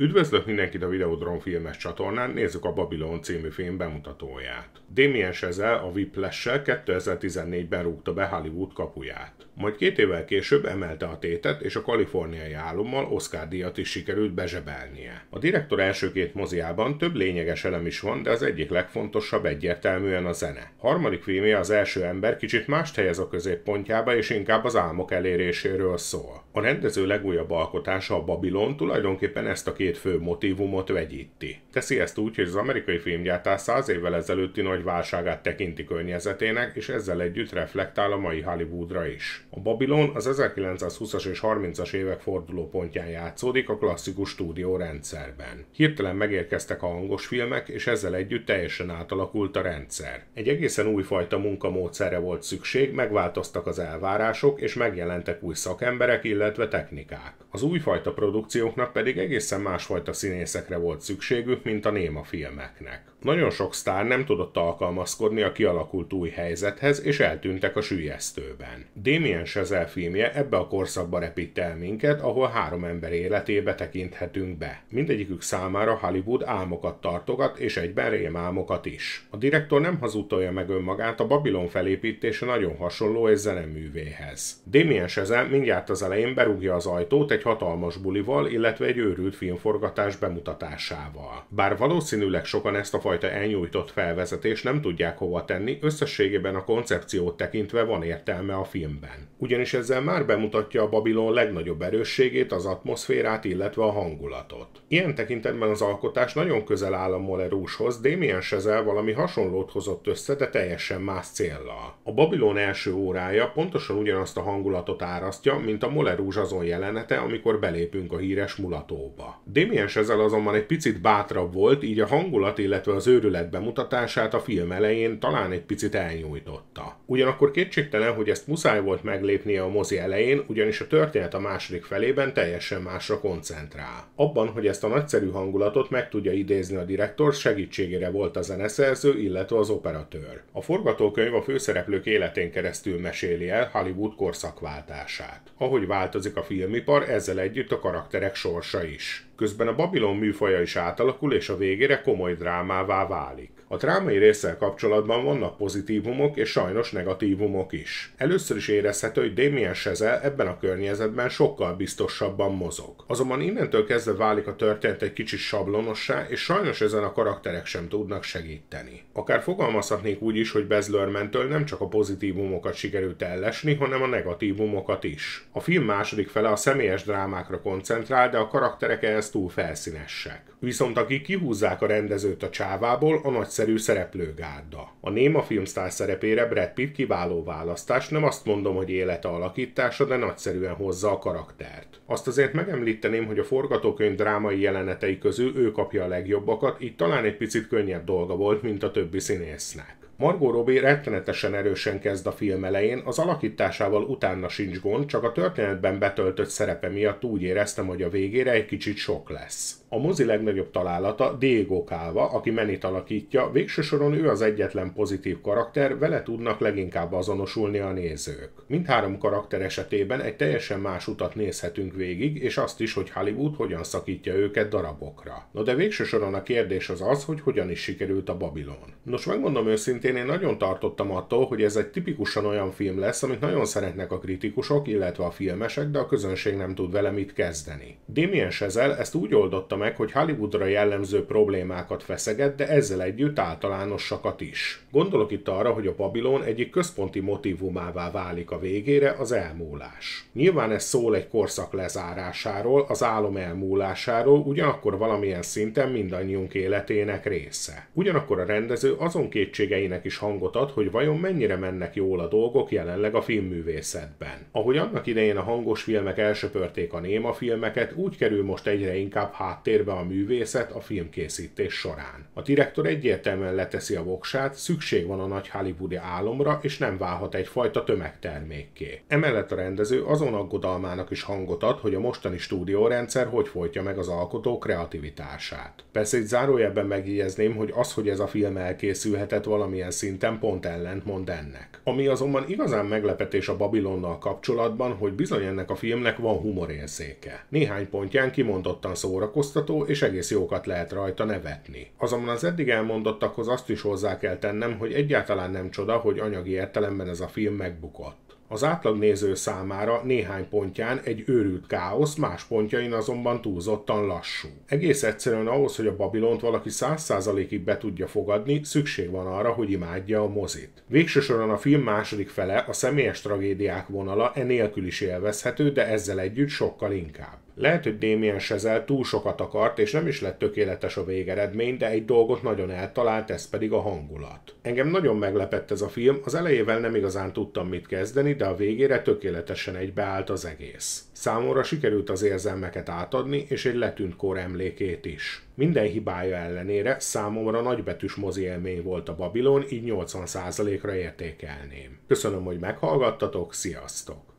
Üdvözlök mindenkit a Videodrom filmes csatornán, nézzük a Babylon című film bemutatóját. Damien Chazelle a Whiplash-sel 2014-ben rúgta be Hollywood kapuját. Majd két évvel később emelte a tétet, és a kaliforniai álommal Oscar díjat is sikerült bezsebelnie. A direktor első két moziában több lényeges elem is van, de az egyik legfontosabb egyértelműen a zene. A harmadik filmje az első ember kicsit mást helyez a középpontjába, és inkább az álmok eléréséről szól. A rendező legújabb alkotása, a Babylon tulajdonképpen ezt a két fő motivumot vegyíti. Teszi ezt úgy, hogy az amerikai filmgyártás száz évvel ezelőtti nagy válságát tekinti környezetének, és ezzel együtt reflektál a mai Hollywoodra is. A Babylon az 1920-as és 30-as évek fordulópontján játszódik a klasszikus stúdió rendszerben. Hirtelen megérkeztek a hangos filmek, és ezzel együtt teljesen átalakult a rendszer. Egy egészen újfajta munkamódszerre volt szükség, megváltoztak az elvárások, és megjelentek új szakemberek, illetve technikák. Az újfajta produkcióknak pedig egészen másfajta színészekre volt szükségük, mint a néma filmeknek. Nagyon sok sztár nem tudott alkalmazkodni a kialakult új helyzethez, és eltűntek a sűjesztőben. Damien Chazelle filmje ebbe a korszakba repít el minket, ahol három ember életébe tekinthetünk be. Mindegyikük számára Hollywood álmokat tartogat, és egyben rémálmokat is. A direktor nem hazudtolja meg önmagát, a Babilon felépítése nagyon hasonló egy zeneművéhez. Damien Chazelle mindjárt az elején elején berúgja az ajtót egy hatalmas bulival, illetve egy őrült filmforgatás bemutatásával. Bár valószínűleg sokan ezt a fajta elnyújtott felvezetést nem tudják hova tenni, összességében a koncepciót tekintve van értelme a filmben. Ugyanis ezzel már bemutatja a Babilon legnagyobb erősségét, az atmoszférát, illetve a hangulatot. Ilyen tekintetben az alkotás nagyon közel áll a Molerushoz, Damien Sezel valami hasonlót hozott össze, de teljesen más célra. A Babilon első órája pontosan ugyanazt a hangulatot árasztja, mint a Moller Rúzs azon jelenete, amikor belépünk a híres mulatóba. Damien ezzel azonban egy picit bátrabb volt, így a hangulat, illetve az őrület bemutatását a film elején talán egy picit elnyújtotta. Ugyanakkor kétségtelen, hogy ezt muszáj volt meglépnie a mozi elején, ugyanis a történet a második felében teljesen másra koncentrál. Abban, hogy ezt a nagyszerű hangulatot meg tudja idézni a direktor, segítségére volt a zeneszerző, illetve az operatőr. A forgatókönyv a főszereplők életén keresztül meséli el Hollywood korszakváltását. Ahogy vált változik a filmipar, ezzel együtt a karakterek sorsa is. Közben a Babilon műfaja is átalakul, és a végére komoly drámává válik. A drámai részsel kapcsolatban vannak pozitívumok és sajnos negatívumok is. Először is érezhető, hogy Damien Chazelle ebben a környezetben sokkal biztosabban mozog. Azonban innentől kezdve válik a történet egy kicsit sablonossá, és sajnos ezen a karakterek sem tudnak segíteni. Akár fogalmazhatnék úgy is, hogy Bezlörmentől nem csak a pozitívumokat sikerült ellesni, hanem a negatívumokat is. A film második fele a személyes drámákra koncentrál, de a karakterek ehhez ezt túl felszínesek. Viszont akik kihúzzák a rendezőt a csávából, a nagyszerű szereplőgárda. A néma filmstár szerepére Brad Pitt kiváló választás, nem azt mondom, hogy élete alakítása, de nagyszerűen hozza a karaktert. Azt azért megemlíteném, hogy a forgatókönyv drámai jelenetei közül ő kapja a legjobbakat, így talán egy picit könnyebb dolga volt, mint a többi színésznek. Margot Robbie rettenetesen erősen kezd a film elején, az alakításával utána sincs gond, csak a történetben betöltött szerepe miatt úgy éreztem, hogy a végére egy kicsit sok lesz. A mozi legnagyobb találata Diego Calva, aki Menit alakítja, végső soron ő az egyetlen pozitív karakter, vele tudnak leginkább azonosulni a nézők. Mindhárom karakter esetében egy teljesen más utat nézhetünk végig, és azt is, hogy Hollywood hogyan szakítja őket darabokra. No de végső soron a kérdés az az, hogy hogyan is sikerült a Babilon. Nos megmondom őszintén, őszintén én nagyon tartottam attól, hogy ez egy tipikusan olyan film lesz, amit nagyon szeretnek a kritikusok, illetve a filmesek, de a közönség nem tud vele mit kezdeni. Damien Chazelle ezt úgy oldotta meg, hogy Hollywoodra jellemző problémákat feszeget, de ezzel együtt általánossakat is. Gondolok itt arra, hogy a Babilon egyik központi motivumává válik a végére az elmúlás. Nyilván ez szól egy korszak lezárásáról, az álom elmúlásáról, ugyanakkor valamilyen szinten mindannyiunk életének része. Ugyanakkor a rendező azon kétségeinek kétségnek is hangot ad, hogy vajon mennyire mennek jól a dolgok jelenleg a filmművészetben. Ahogy annak idején a hangos filmek elsöpörték a néma filmeket, úgy kerül most egyre inkább háttérbe a művészet a filmkészítés során. A direktor egyértelműen leteszi a voksát, szükség van a nagy hollywoodi álomra, és nem válhat egyfajta tömegtermékké. Emellett a rendező azon aggodalmának is hangot ad, hogy a mostani stúdiórendszer hogy folytja meg az alkotó kreativitását. Persze itt zárójelben megjegyezném, hogy az, hogy ez a film elkészülhetett valami valamilyen szinten pont mond ennek. Ami azonban igazán meglepetés a Babilonnal kapcsolatban, hogy bizony ennek a filmnek van humorérzéke. Néhány pontján kimondottan szórakoztató, és egész jókat lehet rajta nevetni. Azonban az eddig elmondottakhoz azt is hozzá kell tennem, hogy egyáltalán nem csoda, hogy anyagi értelemben ez a film megbukott. Az átlag számára néhány pontján egy őrült káosz, más pontjain azonban túlzottan lassú. Egész egyszerűen ahhoz, hogy a Babilont valaki száz százalékig be tudja fogadni, szükség van arra, hogy imádja a mozit. Végsősoron a film második fele, a személyes tragédiák vonala enélkül is élvezhető, de ezzel együtt sokkal inkább. Lehet, hogy Damien Sezel túl sokat akart, és nem is lett tökéletes a végeredmény, de egy dolgot nagyon eltalált, ez pedig a hangulat. Engem nagyon meglepett ez a film, az elejével nem igazán tudtam mit kezdeni, de a végére tökéletesen egybeállt az egész. Számomra sikerült az érzelmeket átadni, és egy letűnt kor emlékét is. Minden hibája ellenére számomra nagybetűs mozi élmény volt a Babilon, így 80%-ra értékelném. Köszönöm, hogy meghallgattatok, sziasztok!